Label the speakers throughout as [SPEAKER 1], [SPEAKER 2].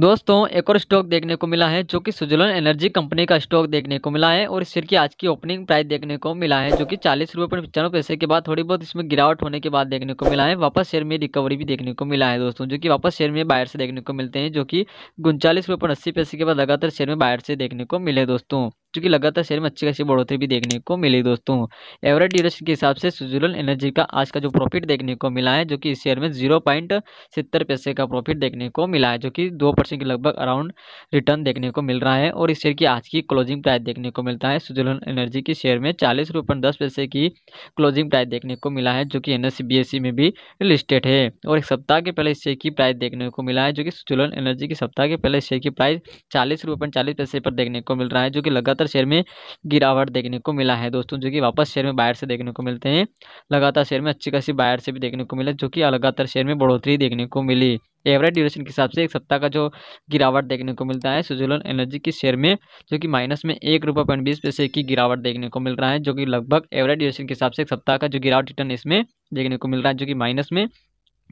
[SPEAKER 1] दोस्तों एक और स्टॉक देखने को मिला है जो कि सुजलन एनर्जी कंपनी का स्टॉक देखने को मिला है और इस शेयर की आज की ओपनिंग प्राइस देखने को मिला है जो कि चालीस रुपये पर पचानवे पैसे के बाद थोड़ी बहुत इसमें गिरावट होने के बाद देखने को मिला है वापस शेयर में रिकवरी भी देखने को मिला है दोस्तों जो कि वापस शेयर में बाहर से देखने को मिलते हैं जो कि उनचालीस रुपये पर अस्सी पैसे के बाद लगातार शेयर में बाहर से देखने को मिले दोस्तों जो कि लगातार शेयर में अच्छी खासी बढ़ोतरी भी देखने को मिली दोस्तों एवरेज ड्यूरेशन के हिसाब से सुजुलन एनर्जी का आज का जो प्रॉफिट देखने को मिला है जो कि इस शेयर में जीरो पॉइंट सत्तर पैसे का प्रॉफिट देखने को मिला है जो कि दो परसेंट के लगभग अराउंड रिटर्न देखने को मिल रहा है और इस शेयर की आज की क्लोजिंग प्राइस देखने को मिलता है सुजुलन एनर्जी के शेयर में चालीस रुपये दस पैसे की क्लोजिंग प्राइस देखने को मिला है जो कि एन e में भी लिस्टेड है और एक सप्ताह के पहले इस शेयर की प्राइस देखने को मिला है जो कि सुजुलन एनर्जी के सप्ताह के पहले इस शेयर की प्राइस चालीस रुपये पैसे पर देखने को मिल रहा है जो कि लगातार लगातार शेयर में गिरावट देखने को मिला है दोस्तों जो कि वापस शेयर में बायर से देखने को मिलते हैं लगातार शेयर में अच्छी खासी बायर से भी देखने को मिला जो कि लगातार शेयर में बढ़ोतरी देखने को मिली एवरेज ड्यूरेशन के हिसाब से एक सप्ताह का जो गिरावट देखने को मिलता है स्विजरलैंड एनर्जी के शेयर में जो कि माइनस में एक रुपये पॉइंट बीस पैसे की गिरावट देखने को मिल रहा है जो कि लगभग एवरेज ड्यूरेशन के हिसाब से एक सप्ताह का जो गिरावट रिटर्न इसमें देखने को मिल रहा है जो कि माइनस में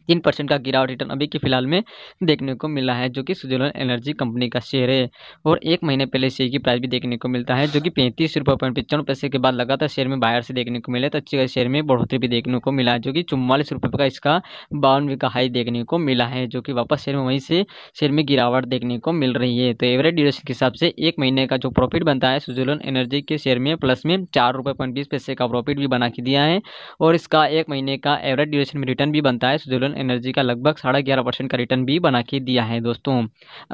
[SPEAKER 1] तीन परसेंट का गिरावट रिटर्न अभी के फिलहाल में देखने को मिला है जो कि सुजुलन एनर्जी कंपनी का शेयर है और एक महीने पहले शेयर की प्राइस भी देखने को मिलता है जो कि पैंतीस रुपये पॉइंट पचानवे पैसे के बाद लगातार शेयर में बाहर से देखने को मिले तो अच्छी शेयर में बढ़ोतरी भी देखने को मिला है जो कि चुम्वालीस रुपये का इसका बावनवे का हाई देखने को मिला है जो कि वापस शेयर में वहीं से शेयर में गिरावट देखने को मिल रही है तो एवरेज ड्यूरेशन के हिसाब से एक महीने का जो प्रॉफिट बनता है सुजुलन एनर्जी के शेयर में प्लस में चार रुपये पॉइंट बीस पैसे का प्रॉफिट भी बना के दिया है और इसका एक महीने का एवरेज ड्यूरेशन में रिटर्न भी बनता है रिन्यूएबल एनर्जी का लगभग साढ़े ग्यारह परसेंट का रिटर्न भी बना के दिया है दोस्तों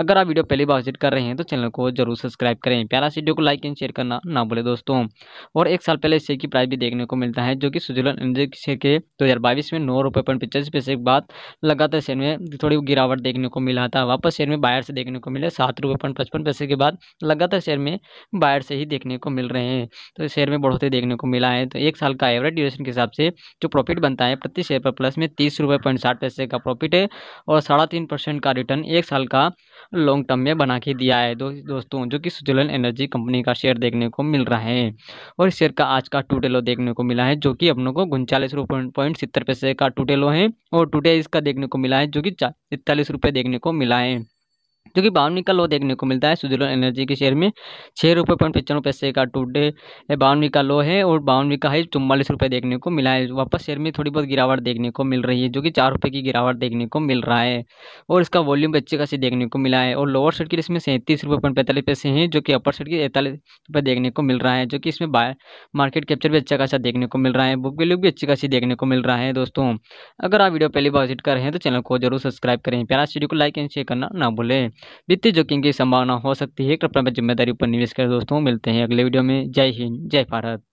[SPEAKER 1] अगर आप वीडियो पहली बार विजिट कर रहे हैं तो चैनल को जरूर सब्सक्राइब करें प्यारा सीडियो को लाइक एंड शेयर करना ना भूलें दोस्तों और एक साल पहले शेयर की प्राइस भी देखने को मिलता है जो कि स्विट्जरलैंड एनर्जी शेयर के दो में नौ रुपये पॉइंट पचास पैसे के बाद लगातार शेयर में थोड़ी गिरावट देखने को मिला था वापस शेयर में बायर से देखने को मिले सात रुपये पॉइंट पचपन पैसे के बाद लगातार शेयर में बायर से ही देखने को मिल रहे हैं तो शेयर में बढ़ोतरी देखने को मिला है तो एक साल का एवरेज ड्यूरेशन के हिसाब से जो प्रॉफिट बनता है प्रति शेयर पर प्लस में तीस रुपये पॉइंट साठ पैसे का प्रॉफिट है और साढ़ा तीन परसेंट का रिटर्न एक साल का लॉन्ग टर्म में बना के दिया है दो, दोस्तों जो कि स्विटरलैंड एनर्जी कंपनी का शेयर देखने को मिल रहा है और शेयर का आज का टूटेलो देखने को मिला है जो कि अपनों को उनचालीस पॉइंट सत्तर पैसे का टूटेलो है और टूटे इसका देखने को मिला है जो कि इकतालीस रुपये देखने को मिला है जो कि बावन का लो देखने को मिलता है सुजुलन एनर्जी के शेयर में छः रुपये पॉइंट पचानवे पैसे का का डे बावनवी का लो है और बावनवी का हाई चुम्बालीस रुपये देखने को मिला है वापस शेयर में थोड़ी बहुत गिरावट देखने को मिल रही है जो कि चार रुपये की गिरावट देखने को मिल रहा है और इसका वॉल्यूम अच्छी खासी देखने को मिला है और लोअर सेट की इसमें सैंतीस रुपये पॉइंट पैंतालीस पैसे हैं जो कि अपर सेट की तैंतालीस रुपये देखने को मिल रहा है जो कि इसमें बाय मार्केट कैप्चर भी अच्छा खासा देखने को मिल रहा है बुक वैल्यू भी अच्छी खासी देखने को मिल रहा है दोस्तों अगर आप वीडियो पहली बार विजिट कर रहे हैं तो चैनल को जरूर सब्सक्राइब करें प्यारा वीडियो को लाइक एंड शेयर करना ना भूलें वित्तीय जोखिम की संभावना हो सकती है कृपया जिम्मेदारी पर निवेश करें दोस्तों मिलते हैं अगले वीडियो में जय हिंद जय भारत